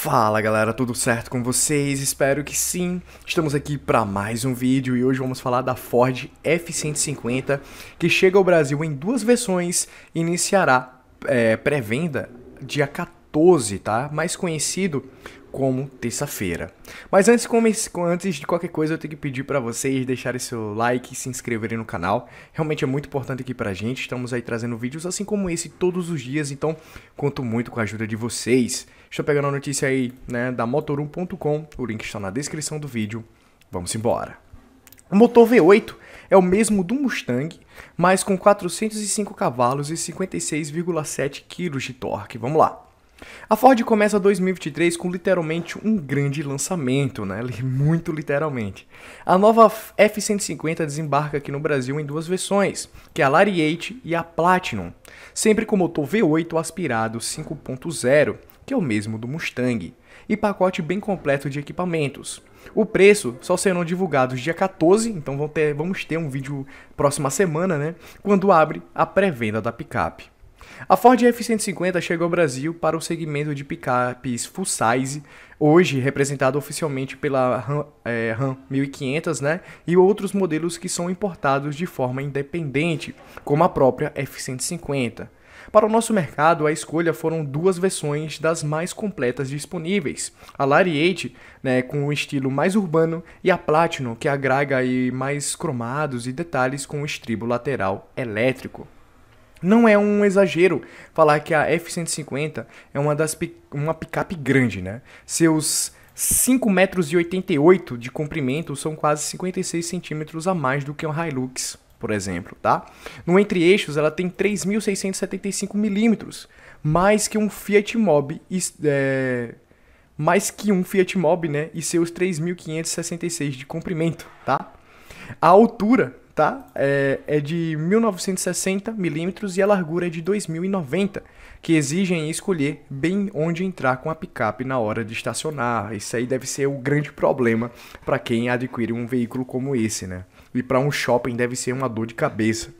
Fala galera, tudo certo com vocês? Espero que sim. Estamos aqui para mais um vídeo e hoje vamos falar da Ford F-150 que chega ao Brasil em duas versões e iniciará é, pré-venda dia 14, tá? Mais conhecido como terça-feira. Mas antes, antes de qualquer coisa, eu tenho que pedir para vocês deixarem seu like e se inscreverem no canal. Realmente é muito importante aqui pra gente. Estamos aí trazendo vídeos assim como esse todos os dias, então conto muito com a ajuda de vocês. Estou pegando a notícia aí, né, da motorum.com, o link está na descrição do vídeo. Vamos embora. O motor V8 é o mesmo do Mustang, mas com 405 cavalos e 56,7 kg de torque. Vamos lá. A Ford começa 2023 com literalmente um grande lançamento, né? Muito literalmente. A nova F-150 desembarca aqui no Brasil em duas versões, que é a Lariat e a Platinum, sempre com motor V8 aspirado 5.0, que é o mesmo do Mustang, e pacote bem completo de equipamentos. O preço só serão divulgados dia 14, então ter, vamos ter um vídeo próxima semana, né? Quando abre a pré-venda da picape. A Ford F-150 chegou ao Brasil para o segmento de picapes full size, hoje representado oficialmente pela Ram, é, Ram 1500 né, e outros modelos que são importados de forma independente, como a própria F-150. Para o nosso mercado, a escolha foram duas versões das mais completas disponíveis: a Lariate, né, com o um estilo mais urbano, e a Platinum, que agrega aí mais cromados e detalhes com o estribo lateral elétrico. Não é um exagero falar que a F-150 é uma, das, uma picape grande, né? Seus 5,88 metros de comprimento são quase 56 centímetros a mais do que um Hilux por exemplo, tá? No entre-eixos, ela tem 3.675 milímetros, mais que um Fiat Mobi, é, mais que um Fiat Mobi, né? E seus 3.566 de comprimento, tá? A altura, tá? É, é de 1.960 milímetros e a largura é de 2.090, que exigem escolher bem onde entrar com a picape na hora de estacionar. Isso aí deve ser o grande problema para quem adquire um veículo como esse, né? e para um shopping deve ser uma dor de cabeça.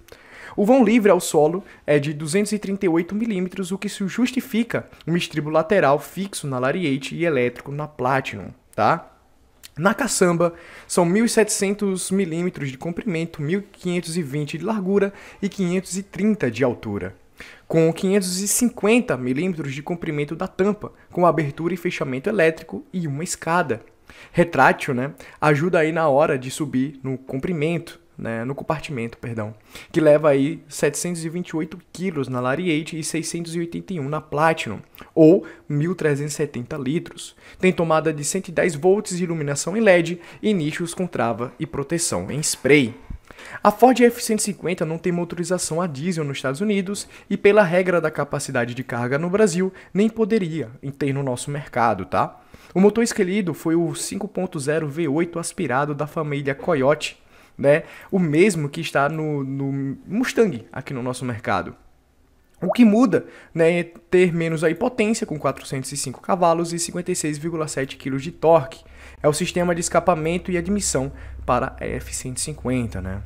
O vão livre ao solo é de 238 mm, o que se justifica um estribo lateral fixo na Lariate e elétrico na Platinum, tá? Na caçamba, são 1.700 mm de comprimento, 1.520 de largura e 530 de altura, com 550 mm de comprimento da tampa, com abertura e fechamento elétrico e uma escada retrátil, né, ajuda aí na hora de subir no comprimento, né, no compartimento, perdão, que leva aí 728 quilos na Lariat e 681 na Platinum, ou 1.370 litros. Tem tomada de 110 volts, iluminação em LED e nichos com trava e proteção em spray. A Ford F-150 não tem motorização a diesel nos Estados Unidos e, pela regra da capacidade de carga no Brasil, nem poderia ter no nosso mercado, tá? O motor escolhido foi o 5.0 V8 aspirado da família Coyote, né? o mesmo que está no, no Mustang aqui no nosso mercado. O que muda né, é ter menos aí potência, com 405 cavalos e 56,7 kg de torque. É o sistema de escapamento e admissão para a F-150. Né?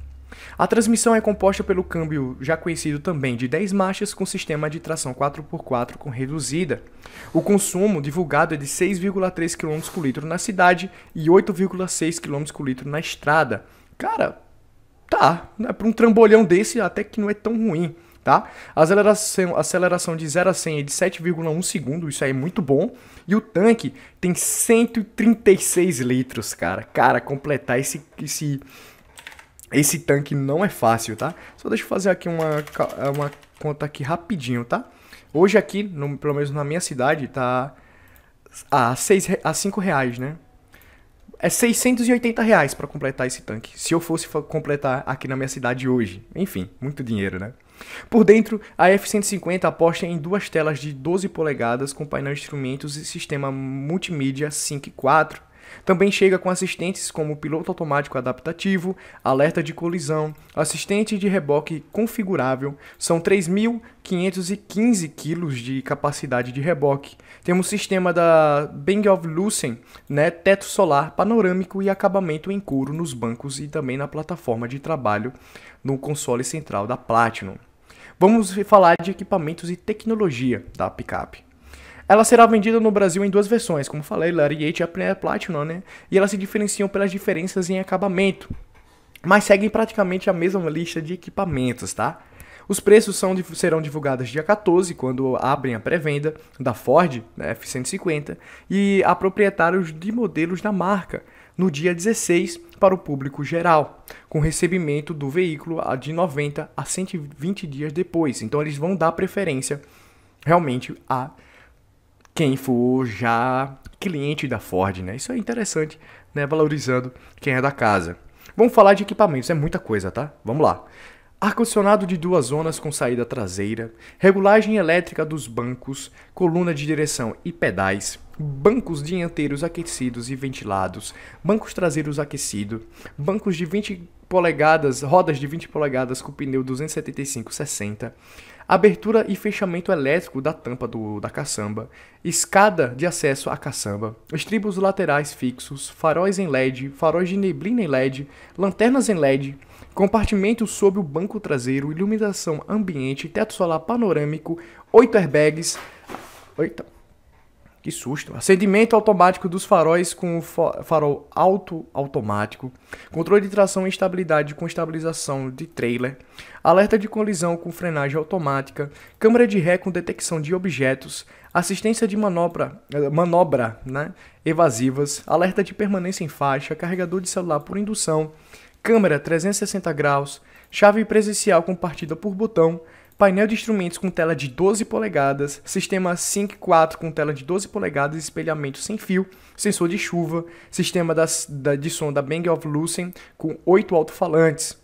A transmissão é composta pelo câmbio já conhecido também de 10 marchas com sistema de tração 4x4 com reduzida. O consumo divulgado é de 6,3 km por litro na cidade e 8,6 km por litro na estrada. Cara, tá, né? para um trambolhão desse até que não é tão ruim. Tá? A aceleração, aceleração de 0 a 100 é de 7,1 segundo, isso aí é muito bom. E o tanque tem 136 litros, cara. Cara, completar esse, esse esse tanque não é fácil, tá? Só deixa eu fazer aqui uma, uma conta aqui rapidinho, tá? Hoje aqui, no, pelo menos na minha cidade, tá a, seis, a cinco reais, né? É 680 reais para completar esse tanque. Se eu fosse completar aqui na minha cidade hoje. Enfim, muito dinheiro, né? Por dentro, a F-150 aposta em duas telas de 12 polegadas com painel de instrumentos e sistema multimídia 4. Também chega com assistentes como piloto automático adaptativo, alerta de colisão, assistente de reboque configurável. São 3.515 quilos de capacidade de reboque. Temos sistema da Bang of Lucen, né, teto solar panorâmico e acabamento em couro nos bancos e também na plataforma de trabalho no console central da Platinum. Vamos falar de equipamentos e tecnologia da picape. Ela será vendida no Brasil em duas versões, como falei, Lariat e a Platinum, né? E elas se diferenciam pelas diferenças em acabamento, mas seguem praticamente a mesma lista de equipamentos, tá? Os preços são, serão divulgados dia 14, quando abrem a pré-venda da Ford né, F-150, e a proprietários de modelos da marca, no dia 16 para o público geral, com recebimento do veículo de 90 a 120 dias depois. Então eles vão dar preferência realmente a quem for já cliente da Ford, né? Isso é interessante, né? Valorizando quem é da casa. Vamos falar de equipamentos, é muita coisa, tá? Vamos lá. Ar-condicionado de duas zonas com saída traseira, regulagem elétrica dos bancos, coluna de direção e pedais, bancos dianteiros aquecidos e ventilados, bancos traseiros aquecidos, bancos de 20 polegadas, rodas de 20 polegadas com pneu 275/60, abertura e fechamento elétrico da tampa do, da caçamba, escada de acesso à caçamba, estribos laterais fixos, faróis em LED, faróis de neblina em LED, lanternas em LED, compartimento sob o banco traseiro, iluminação ambiente, teto solar panorâmico, oito airbags. oito que susto. Acendimento automático dos faróis com farol alto automático. Controle de tração e estabilidade com estabilização de trailer. Alerta de colisão com frenagem automática. Câmera de ré com detecção de objetos. Assistência de manobra, eh, manobra né? evasivas. Alerta de permanência em faixa. Carregador de celular por indução. Câmera 360 graus. Chave presencial com partida por botão painel de instrumentos com tela de 12 polegadas, sistema Sync 4 com tela de 12 polegadas, espelhamento sem fio, sensor de chuva, sistema das, da, de som da Bang Olufsen com 8 alto-falantes.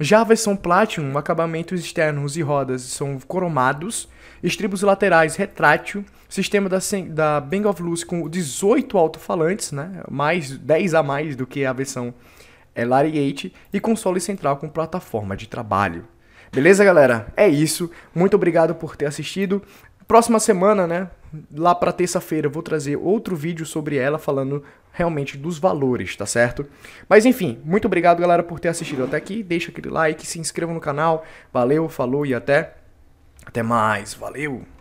Já a versão Platinum, acabamentos externos e rodas são cromados, estribos laterais retrátil, sistema da, da Bang Olufsen com 18 alto-falantes, né? mais 10 a mais do que a versão Lariate, e console central com plataforma de trabalho. Beleza, galera? É isso. Muito obrigado por ter assistido. Próxima semana, né? Lá para terça-feira eu vou trazer outro vídeo sobre ela falando realmente dos valores, tá certo? Mas enfim, muito obrigado, galera, por ter assistido até aqui. Deixa aquele like, se inscreva no canal. Valeu, falou e até até mais. Valeu.